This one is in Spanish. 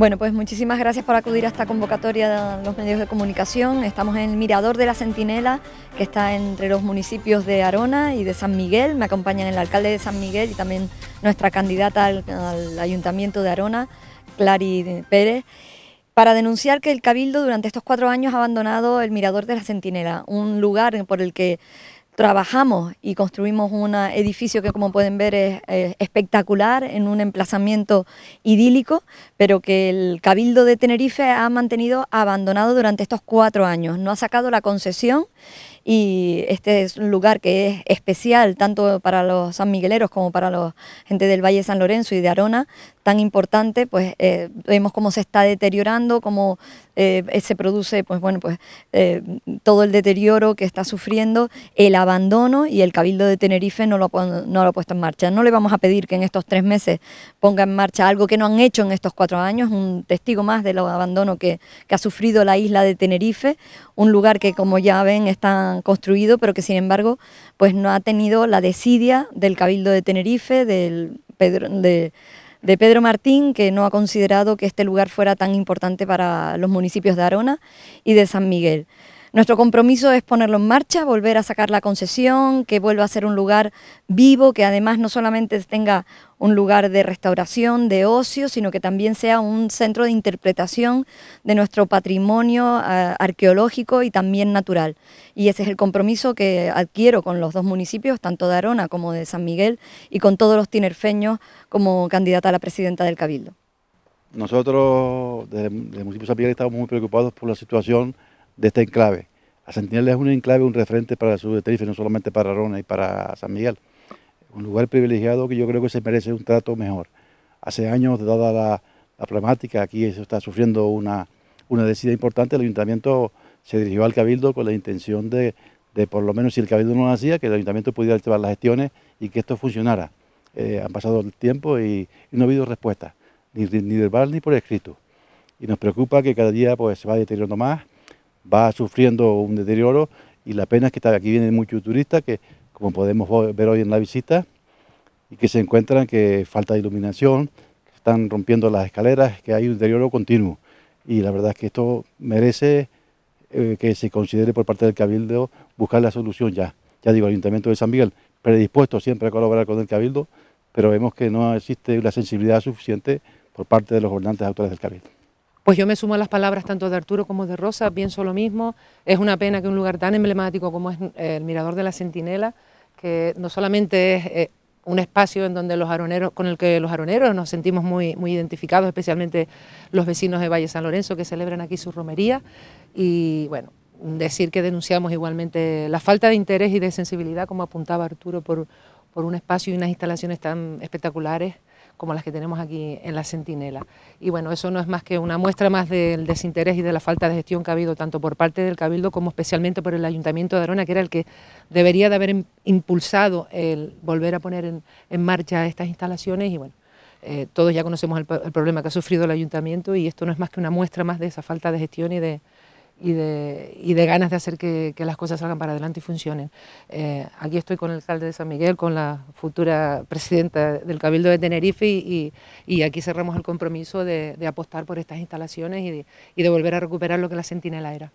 Bueno, pues muchísimas gracias por acudir a esta convocatoria de los medios de comunicación. Estamos en el Mirador de la Centinela, que está entre los municipios de Arona y de San Miguel. Me acompañan el alcalde de San Miguel y también nuestra candidata al, ayuntamiento de Arona, Clari Pérez, para denunciar que el Cabildo durante estos cuatro años ha abandonado el Mirador de la Centinela, un lugar por el que trabajamos y construimos un edificio que como pueden ver es eh, espectacular en un emplazamiento idílico, pero que el Cabildo de Tenerife ha mantenido abandonado durante estos cuatro años. No ha sacado la concesión y este es un lugar que es especial tanto para los sanmigueleros como para la gente del Valle San Lorenzo y de Arona, tan importante, pues eh, vemos cómo se está deteriorando, cómo eh, se produce pues bueno pues eh, todo el deterioro que está sufriendo, el abandono y el Cabildo de Tenerife no lo, ha, lo puesto en marcha. No le vamos a pedir que en estos tres meses ponga en marcha algo que no han hecho en estos cuatro años, un testigo más del abandono que, ha sufrido la isla de Tenerife, un lugar que como ya ven está construido pero que sin embargo pues no ha tenido la desidia del Cabildo de Tenerife, del Pedro, de de Pedro Martín, que no ha considerado que este lugar fuera tan importante para los municipios de Arona y de San Miguel. Nuestro compromiso es ponerlo en marcha, volver a sacar la concesión, que vuelva a ser un lugar vivo, que además no solamente tenga un lugar de restauración, de ocio, sino que también sea un centro de interpretación de nuestro patrimonio eh, arqueológico y también natural. Y ese es el compromiso que adquiero con los dos municipios, tanto de Arona como de San Miguel, y con todos los tinerfeños como candidata a la presidenta del Cabildo. Nosotros, desde el municipio de San Miguel, estamos muy preocupados por la situación de este enclave. A es un enclave, un referente para el sur no solamente para Rona y para San Miguel. Un lugar privilegiado que yo creo que se merece un trato mejor. Hace años, dada la, problemática, aquí eso está sufriendo una, una decida importante, el ayuntamiento se dirigió al cabildo con la intención de, de, por lo menos si el cabildo no lo hacía, que el ayuntamiento pudiera llevar las gestiones y que esto funcionara. Eh, han pasado el tiempo y, no ha habido respuesta, ni, ni verbal ni por escrito. Y nos preocupa que cada día pues, se va deteriorando más, va sufriendo un deterioro y la pena es que aquí vienen muchos turistas que, como podemos ver hoy en la visita, y que se encuentran que falta de iluminación, que están rompiendo las escaleras, que hay un deterioro continuo. Y la verdad es que esto merece eh, que se considere por parte del Cabildo buscar la solución ya. Ya digo, el Ayuntamiento de San Miguel, predispuesto siempre a colaborar con el Cabildo, pero vemos que no existe la sensibilidad suficiente por parte de los gobernantes actuales del Cabildo. Pues yo me sumo a las palabras tanto de Arturo como de Rosa, pienso lo mismo. Es una pena que un lugar tan emblemático como es eh, el Mirador de la Centinela, que no solamente es eh, un espacio en donde los aroneros, con el que los aroneros nos sentimos muy, muy identificados, especialmente los vecinos de Valle San Lorenzo que celebran aquí su romería. Y bueno, decir que denunciamos igualmente la falta de interés y de sensibilidad, como apuntaba Arturo, por, por un espacio y unas instalaciones tan espectaculares como las que tenemos aquí en la Centinela. Y bueno, eso no es más que una muestra más del desinterés y de la falta de gestión que ha habido tanto por parte del Cabildo como especialmente por el Ayuntamiento de Arona, que era el que debería de haber impulsado el volver a poner en, marcha estas instalaciones y bueno. Eh, todos ya conocemos el, problema que ha sufrido el ayuntamiento y esto no es más que una muestra más de esa falta de gestión y de, y de, ganas de hacer que, las cosas salgan para adelante y funcionen. Eh, aquí estoy con el alcalde de San Miguel, con la futura presidenta del Cabildo de Tenerife y, aquí cerramos el compromiso de, apostar por estas instalaciones y de, volver a recuperar lo que la sentinela era.